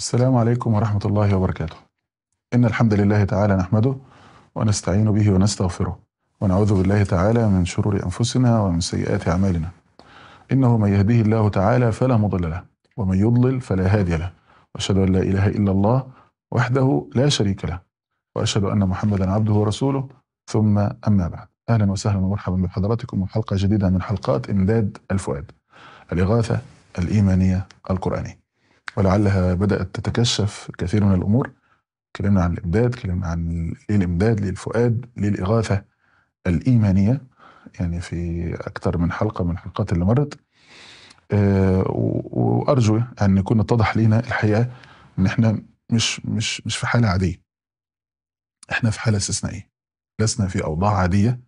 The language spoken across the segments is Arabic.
السلام عليكم ورحمة الله وبركاته. إن الحمد لله تعالى نحمده ونستعين به ونستغفره ونعوذ بالله تعالى من شرور أنفسنا ومن سيئات أعمالنا. إنه من يهديه الله تعالى فلا مضل له ومن يضلل فلا هادي له وأشهد أن لا إله إلا الله وحده لا شريك له وأشهد أن محمدا عبده ورسوله ثم أما بعد أهلا وسهلا ومرحبا بحضراتكم وحلقة جديدة من حلقات إمداد الفؤاد الإغاثة الإيمانية القرآنية ولعلها بدأت تتكشف كثير من الأمور تكلمنا عن الإمداد تكلمنا عن ليه الإمداد ليه الفؤاد ليه الإغاثة الإيمانية يعني في أكثر من حلقة من الحلقات اللي مرت أه وأرجو أن يكون اتضح لينا الحقيقة إن إحنا مش مش مش في حالة عادية إحنا في حالة استثنائية لسنا في أوضاع عادية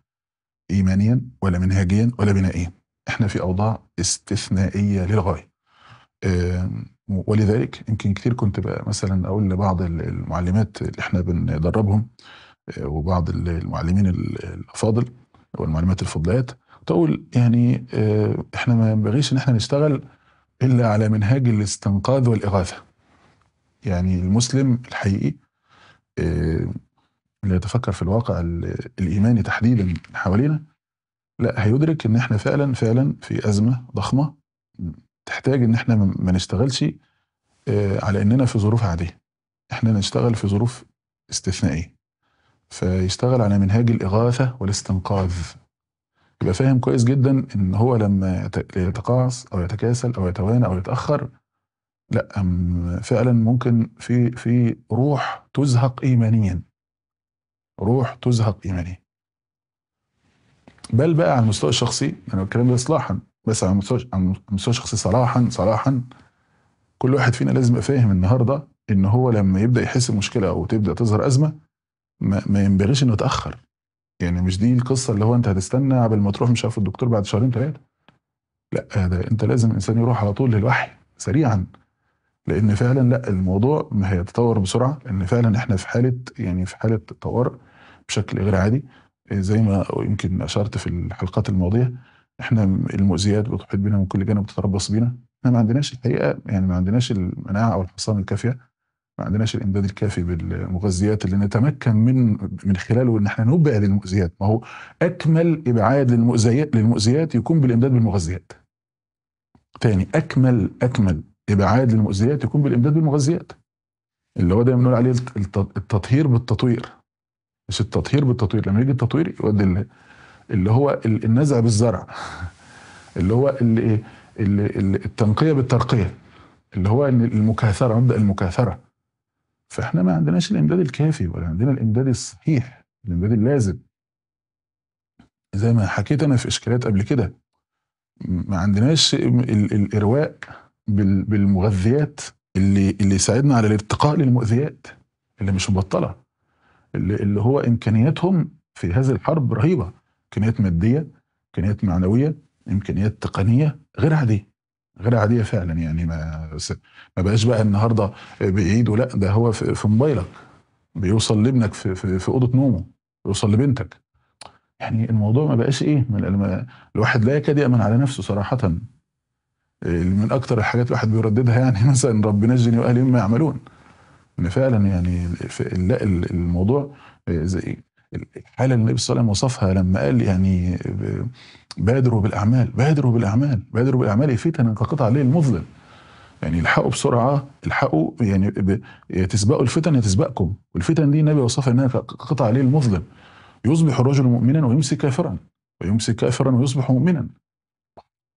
إيمانيا ولا منهجيا ولا بنائيا إحنا في أوضاع استثنائية للغاية ولذلك يمكن كتير كنت بقى مثلا اقول لبعض المعلمات اللي احنا بندربهم آه، وبعض المعلمين الافاضل والمعلمات الفضلات تقول يعني آه، احنا ما ينبغيش ان احنا نشتغل الا على منهاج الاستنقاذ والاغاثه. يعني المسلم الحقيقي اللي آه، يتفكر في الواقع الايماني تحديدا حوالينا لا هيدرك ان احنا فعلا فعلا في ازمه ضخمه تحتاج ان احنا ما نشتغلش آه، على اننا في ظروف عاديه احنا نشتغل في ظروف استثنائيه فيشتغل على منهاج الاغاثه والاستنقاذ يبقى فاهم كويس جدا ان هو لما يتقاعس او يتكاسل او يتوانى او يتاخر لا فعلا ممكن في في روح تزهق ايمانيا روح تزهق ايمانيا بل بقى على المستوى الشخصي انا الكلام ده اصلاحا بس على مستوى على مستوى شخصي صراحه صراحه كل واحد فينا لازم يبقى فاهم النهارده ان هو لما يبدا يحس بمشكله او تبدا تظهر ازمه ما, ما ينبغيش انه يتاخر يعني مش دي القصه اللي هو انت هتستنى قبل ما تروح مش عارف الدكتور بعد شهرين ثلاثه لا ده انت لازم الانسان يروح على طول للوحي سريعا لان فعلا لا الموضوع ما هيتطور بسرعه لان فعلا احنا في حاله يعني في حاله طوارئ بشكل غير عادي زي ما يمكن اشرت في الحلقات الماضيه احنا المؤذيات بتحيط بنا من كل جانب بتتربص بينا احنا ما عندناش الحقيقه يعني ما عندناش المناعه او الحصان الكافيه ما عندناش الامداد الكافي بالمغذيات اللي نتمكن من من خلاله ان احنا نبعد المؤذيات ما هو اكمل ابعاد للمؤذيات للمؤذيات يكون بالامداد بالمغذيات تاني اكمل اكمل ابعاد للمؤذيات يكون بالامداد بالمغذيات اللي هو دايما بنقول عليه التطهير بالتطوير مش التطهير بالتطوير لما يجي التطوير يودي اللي هو النزع بالزرع اللي هو اللي إيه، اللي التنقيه بالترقيه اللي هو المكاثره مبدا المكاثره فاحنا ما عندناش الامداد الكافي ولا عندنا الامداد الصحيح الامداد اللازم زي ما حكيت انا في اشكالات قبل كده ما عندناش الارواء بالمغذيات اللي اللي يساعدنا على الارتقاء للمؤذيات اللي مش مبطله اللي هو امكانياتهم في هذه الحرب رهيبه امكانيات ماديه امكانيات معنويه امكانيات تقنيه غير عاديه غير عاديه فعلا يعني ما ما بقاش بقى النهارده بايده لا ده هو في موبايلك بيوصل لابنك في في, في اوضه نومه بيوصل لبنتك يعني الموضوع ما بقاش ايه من الواحد لا يكاد يامن على نفسه صراحه آه، من اكتر الحاجات الواحد بيرددها يعني مثلا ربنا نجني واهلي مما يعملون ان فعلا يعني الموضوع آه، زي الحاله اللي النبي صلى الله عليه وسلم وصفها لما قال يعني بادروا بالاعمال بادروا بالاعمال بادروا بالاعمال فتنا كقطع الليل المظلم يعني الحقوا بسرعه الحقوا يعني تسبقوا الفتن تسبقكم والفتن دي النبي وصفها انها كقطع الليل المظلم يصبح الرجل مؤمنا ويمسي كافرا ويمسي كافرا ويصبح مؤمنا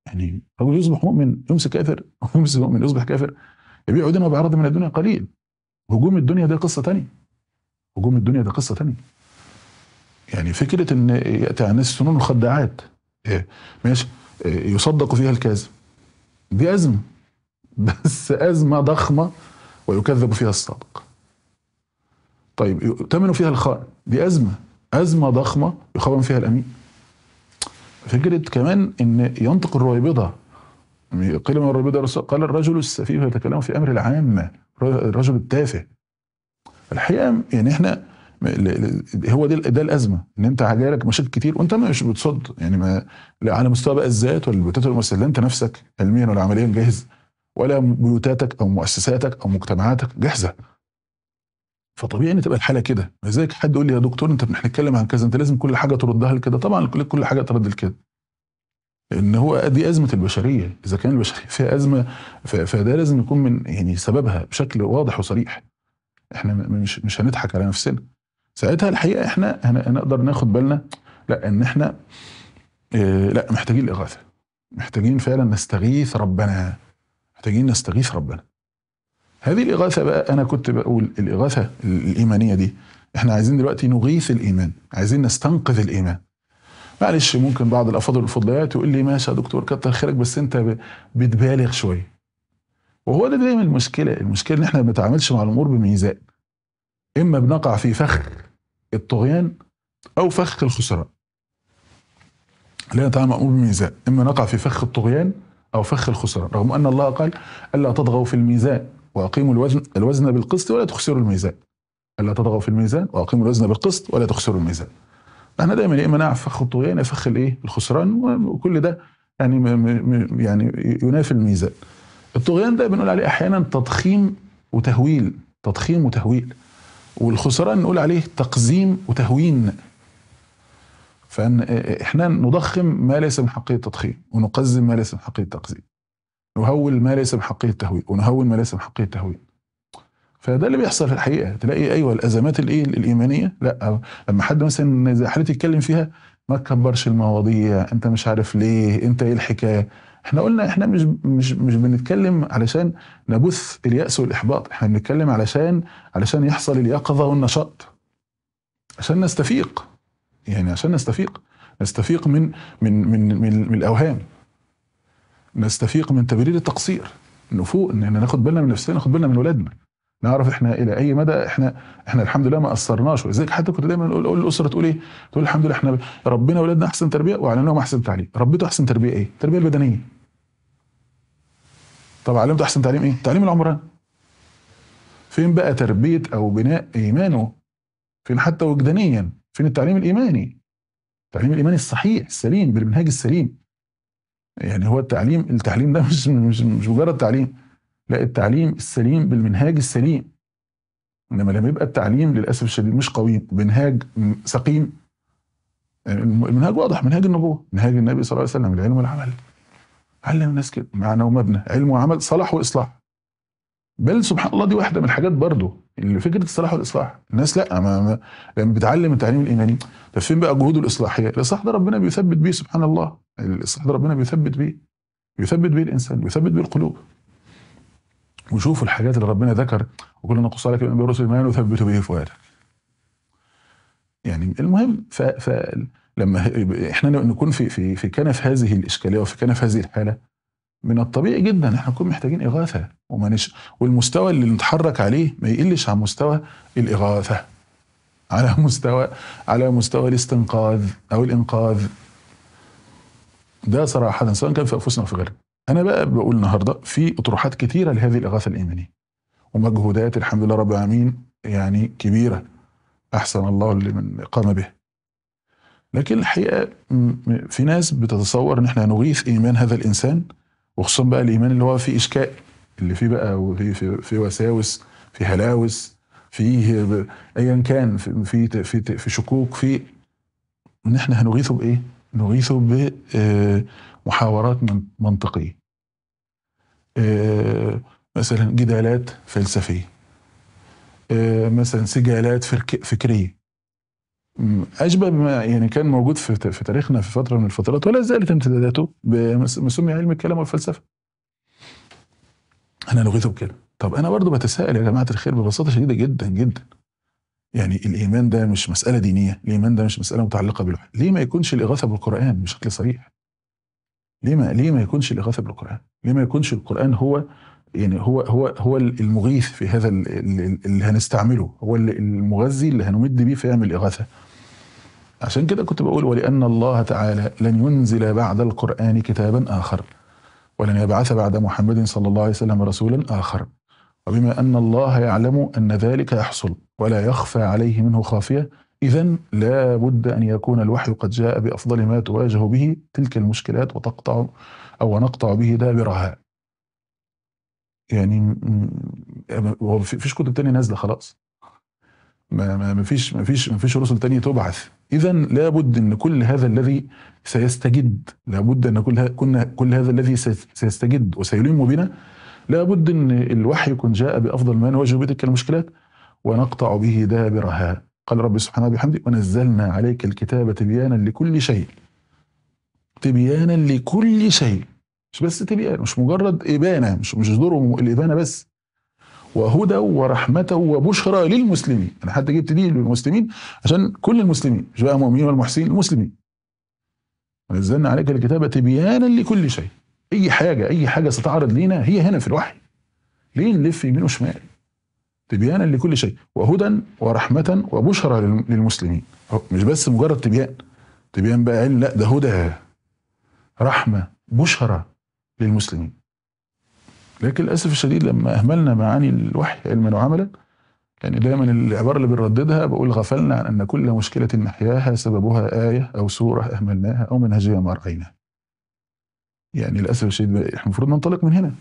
يعني رجل يصبح مؤمن يمسك كافر ويمسك مؤمن يصبح كافر يبيع دينه وبعرض من الدنيا قليل هجوم الدنيا ده قصه ثانيه هجوم الدنيا ده قصه ثانيه يعني فكره ان ياتي عن السنون الخداعات إيه، ماشي إيه، يصدق فيها الكاذب دي ازمه بس ازمه ضخمه ويكذب فيها الصادق طيب يؤتمن فيها الخائن دي ازمه ازمه ضخمه يخون فيها الامين فكره كمان ان ينطق الرويبضه قيل من الرويبضه قال الرجل السفيه يتكلم في امر العامه الرجل التافه الحقيقه يعني احنا هو ده ده الازمه ان انت جايلك مشاكل كتير وانت مش بتصد يعني ما لا على مستوى بقى الذات ولا البيوتات والمؤسسات انت نفسك علميا ولا عمليا جاهز ولا بيوتاتك او مؤسساتك او مجتمعاتك جاهزه فطبيعي ان تبقى الحاله كده لذلك حد يقول لي يا دكتور انت احنا بنتكلم عن كذا انت لازم كل حاجه تردها لكده طبعا كل حاجه ترد لكده ان هو دي ازمه البشريه اذا كان البشريه فيها ازمه فده لازم يكون من يعني سببها بشكل واضح وصريح احنا مش مش هنضحك على نفسنا ساعتها الحقيقه احنا هنقدر ناخد بالنا لا ان احنا آه، لا محتاجين الاغاثه محتاجين فعلا نستغيث ربنا محتاجين نستغيث ربنا هذه الاغاثه بقى انا كنت بقول الاغاثه الايمانيه دي احنا عايزين دلوقتي نغيث الايمان عايزين نستنقذ الايمان معلش ممكن بعض الافاضل والفضليات يقول لي ماشي يا دكتور كتر خيرك بس انت بتبالغ شويه وهو ده دايما المشكله المشكله ان احنا ما بنتعاملش مع الامور بميزان اما بنقع في فخ الطغيان أو فخ الخسراء لان تعالى مأمور بالميزان إما نقع في فخ الطغيان أو فخ الخسراء رغم أن الله قال ألا تطغوا في الميزان وأقيموا الوزن, الوزن بالقسط ولا تخسروا الميزان ألا تطغوا في الميزان وأقيموا الوزن بالقسط ولا تخسروا الميزان احنا دايما يا اما نقع في فخ الطغيان يا فخ الايه الخسران وكل ده يعني يعني ينافي الميزان الطغيان ده بنقول عليه احيانا تضخيم وتهويل تضخيم وتهويل والخسران نقول عليه تقزيم وتهوين فان احنا نضخم ما ليس من حقيقه التضخيم ونقزم ما ليس من حقيقه التقزيم نهول ما ليس من حقيقه التهوين ونهون ما ليس من حقيقه التهوين فده اللي بيحصل في الحقيقه تلاقي ايوه الازمات الايه الايمانيه لا لما حد مثلا زي حضرتك يتكلم فيها ما تكبرش المواضيع انت مش عارف ليه انت ايه الحكايه احنا قلنا احنا مش مش مش بنتكلم علشان نبث اليأس والإحباط احنا بنتكلم علشان علشان يحصل اليقظة والنشاط عشان نستفيق يعني عشان نستفيق نستفيق من من من من, من الأوهام نستفيق من تبرير التقصير نفوق ان احنا ناخد بالنا من نفسنا ناخد بالنا من ولادنا نعرف احنا الى اي مدى احنا احنا الحمد لله ما قصرناش ولذلك حتى كنت دايما اقول الاسره تقول ايه؟ تقول الحمد لله احنا ربنا ولادنا احسن تربيه واعلنهم احسن تعليم، ربيته احسن تربيه ايه؟ التربيه البدنيه. طب علمته احسن تعليم ايه؟ تعليم العمران فين بقى تربيه او بناء ايمانه؟ فين حتى وجدانيا؟ فين التعليم الايماني؟ التعليم الايماني الصحيح السليم بالمنهاج السليم يعني هو التعليم التعليم ده مش مش مش مجرد تعليم لا التعليم السليم بالمنهاج السليم انما لما يبقى التعليم للاسف الشديد مش قوي منهاج سقيم يعني المنهاج واضح منهاج النبوه منهاج النبي صلى الله عليه وسلم العلم والعمل علم الناس كده معنى ومبنى علم وعمل صلاح واصلاح بل سبحان الله دي واحده من الحاجات برضو اللي فكره الصلاح والاصلاح الناس لا ما ما لما بتعلم التعليم الايماني طب فين بقى جهود الاصلاحيه الاصلاح ده ربنا بيثبت بيه سبحان الله الاصلاح ده ربنا بيثبت بيه يثبت بيه الانسان بيثبت بيه القلوب وشوفوا الحاجات اللي ربنا ذكر وكلنا نقص عليك من برسل المال وثبتوا به فؤادك يعني المهم ف, ف لما احنا نكون في في في كنف هذه الاشكاليه وفي كنف هذه الحاله من الطبيعي جدا احنا نكون محتاجين اغاثه نش... والمستوى اللي نتحرك عليه ما يقلش عن مستوى الاغاثه على مستوى على مستوى الاستنقاذ او الانقاذ ده صراحه سواء كان في انفسنا او في غيرنا انا بقى بقول النهارده في اطروحات كثيره لهذه الاغاثه الايمانيه ومجهودات الحمد لله رب العالمين يعني كبيره احسن الله لمن قام به لكن الحقيقه في ناس بتتصور ان احنا هنغيث ايمان هذا الانسان وخصوصا بقى الايمان اللي هو فيه اشكاء اللي فيه بقى وفي في, في وساوس في هلاوس فيه ايا كان في في في, في شكوك في ان احنا هنغيثه بايه؟ نغيثه بمحاورات آه، منطقيه. آه، مثلا جدالات فلسفيه. آه، مثلا سجالات فكريه. اشبه بما يعني كان موجود في في تاريخنا في فتره من الفترات ولا زالت امتداداته بما سمي علم الكلام والفلسفه. انا لغيته بكده. طب انا برضو بتساءل يا جماعه الخير ببساطه شديده جدا جدا. يعني الايمان ده مش مساله دينيه، الايمان ده مش مساله متعلقه بالوحي، ليه ما يكونش الاغاثه بالقران بشكل صريح؟ ليه ما ليه ما يكونش الاغاثه بالقران؟ ليه ما يكونش القران هو يعني هو هو هو المغيث في هذا اللي هنستعمله، هو المغذي اللي هنمد بيه فيعمل اغاثه. عشان كده كنت بقول ولأن الله تعالى لن ينزل بعد القرآن كتابا آخر ولن يبعث بعد محمد صلى الله عليه وسلم رسولا آخر وبما أن الله يعلم أن ذلك يحصل ولا يخفى عليه منه خافية إذا لا بد أن يكون الوحي قد جاء بأفضل ما تواجه به تلك المشكلات وتقطع أو نقطع به دابرها يعني هو مفيش كتب تانية نازلة خلاص ما ما فيش ما فيش ما فيش رسل تانية تبعث اذا لابد ان كل هذا الذي سيستجد لابد ان كل كنا كل هذا الذي سيستجد وسيلم بنا لابد ان الوحي يكون جاء بافضل ما نواجه بتلك المشكلات ونقطع به دابرها قال رب سبحانه وبحمده ونزلنا عليك الكتاب تبيانا لكل شيء تبيانا لكل شيء مش بس تبيان مش مجرد ابانه مش مش دور الابانه بس وهدى ورحمة وبشرى للمسلمين أنا حتى جبت دي للمسلمين عشان كل المسلمين مش بقى مؤمنين والمحسنين المسلمين نزلنا عليك الكتابة تبيانا لكل شيء أي حاجة أي حاجة ستعرض لينا هي هنا في الوحي ليه نلف يمين وشمال تبيانا لكل شيء وهدى ورحمة وبشرى للمسلمين مش بس مجرد تبيان تبيان بقى علم لا ده هدى رحمة بشرى للمسلمين لكن للاسف الشديد لما اهملنا معاني الوحي علما وعملا يعني دايما العباره اللي بنرددها بقول غفلنا عن ان كل مشكله نحياها سببها ايه او سوره اهملناها او منهجيه ما رايناها. يعني للاسف الشديد احنا المفروض ننطلق من هنا.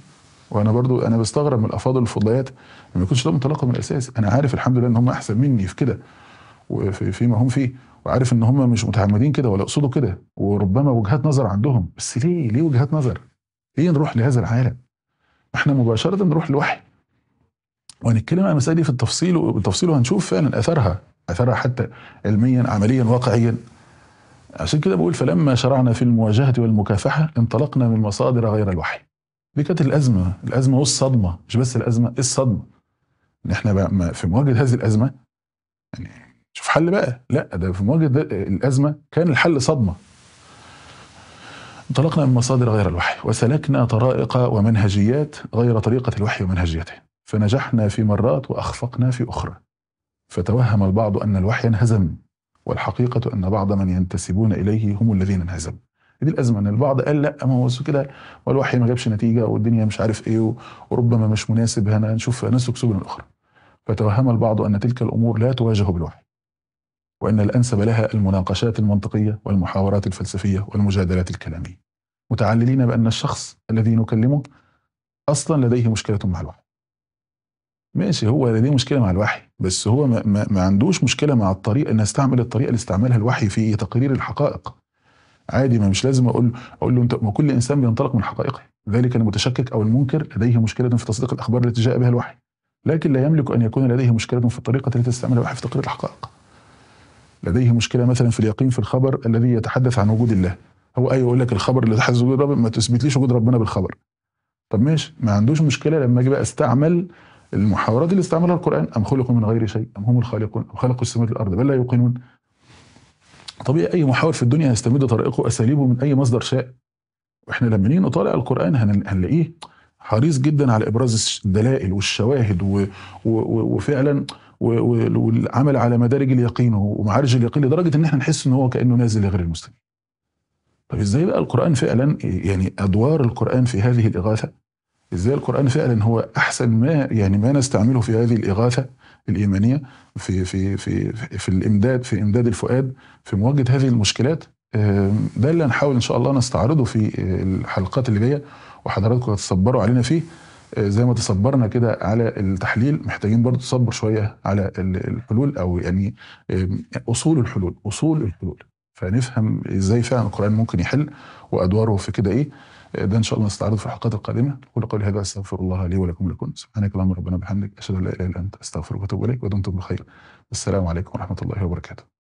وانا برضو انا بستغرب من الافاضل الفضليات ما يكونش ده منطلقهم من الاساس، انا عارف الحمد لله ان هم احسن مني في كده وفي فيما هم فيه وعارف ان هم مش متعمدين كده ولا يقصدوا كده وربما وجهات نظر عندهم، بس ليه؟ ليه وجهات نظر؟ ليه نروح لهذا العالم؟ احنا مباشره نروح للوحي وهنتكلم عن المسائل دي في التفصيل وبالتفصيل وهنشوف فعلا اثرها اثرها حتى علميا عمليا واقعيا عشان كده بقول فلما شرعنا في المواجهه والمكافحه انطلقنا من مصادر غير الوحي دي كانت الازمه الازمه والصدمه مش بس الازمه الصدمه ان احنا في مواجهه هذه الازمه يعني شوف حل بقى لا ده في مواجهه الازمه كان الحل صدمه انطلقنا من مصادر غير الوحي وسلكنا طرائق ومنهجيات غير طريقة الوحي ومنهجيته فنجحنا في مرات وأخفقنا في أخرى فتوهم البعض أن الوحي انهزم والحقيقة أن بعض من ينتسبون إليه هم الذين انهزموا دي الازمه ان البعض قال لا ما هو كده والوحي ما جابش نتيجه والدنيا مش عارف ايه وربما مش مناسب هنا نشوف نسلك سبل اخرى فتوهم البعض ان تلك الامور لا تواجه بالوحي وإن الأنسب لها المناقشات المنطقية والمحاورات الفلسفية والمجادلات الكلامية متعللين بأن الشخص الذي نكلمه أصلا لديه مشكلة مع الوحي ماشي هو لديه مشكلة مع الوحي بس هو ما, ما, ما عندوش مشكلة مع الطريقة أن استعمل الطريقة اللي استعملها الوحي في تقرير الحقائق عادي ما مش لازم اقول اقول له انت ما كل انسان بينطلق من حقائقه ذلك المتشكك او المنكر لديه مشكله في تصديق الاخبار التي جاء بها الوحي لكن لا يملك ان يكون لديه مشكله في الطريقه التي تستعملها الوحي في تقرير الحقائق لديه مشكله مثلا في اليقين في الخبر الذي يتحدث عن وجود الله هو ايوه يقول لك الخبر اللي تحدث وجود ربنا ما تثبتليش وجود ربنا بالخبر طب ماشي ما عندوش مشكله لما اجي بقى استعمل المحاورات اللي استعملها القران ام خلقوا من غير شيء ام هم الخالقون ام خلقوا السماوات والارض بل لا يوقنون طبيعي اي محاور في الدنيا هيستمد طريقه اساليبه من اي مصدر شاء واحنا لما نيجي نطالع القران هنلاقيه حريص جدا على ابراز الدلائل والشواهد و... و... وفعلا والعمل على مدارج اليقين ومعارج اليقين لدرجه ان احنا نحس ان هو كانه نازل لغير المسلمين. طب ازاي بقى القران فعلا يعني ادوار القران في هذه الاغاثه ازاي القران فعلا هو احسن ما يعني ما نستعمله في هذه الاغاثه الايمانيه في في في في الامداد في امداد الفؤاد في مواجهه هذه المشكلات ده اللي هنحاول ان شاء الله نستعرضه في الحلقات اللي جايه وحضراتكم هتصبروا علينا فيه آه، زي ما تصبرنا كده على التحليل محتاجين برضه تصبر شويه على الحلول او يعني اصول الحلول اصول الحلول فنفهم ازاي فعلا القران ممكن يحل وادواره في كده ايه آه، ده ان شاء الله نستعرضه في الحلقات القادمه اقول قولي هذا استغفر الله لي ولكم ولكم سبحانك اللهم ربنا وبحمدك اشهد ان لا اله الا انت استغفرك واتوب اليك ودمتم بخير السلام عليكم ورحمه الله وبركاته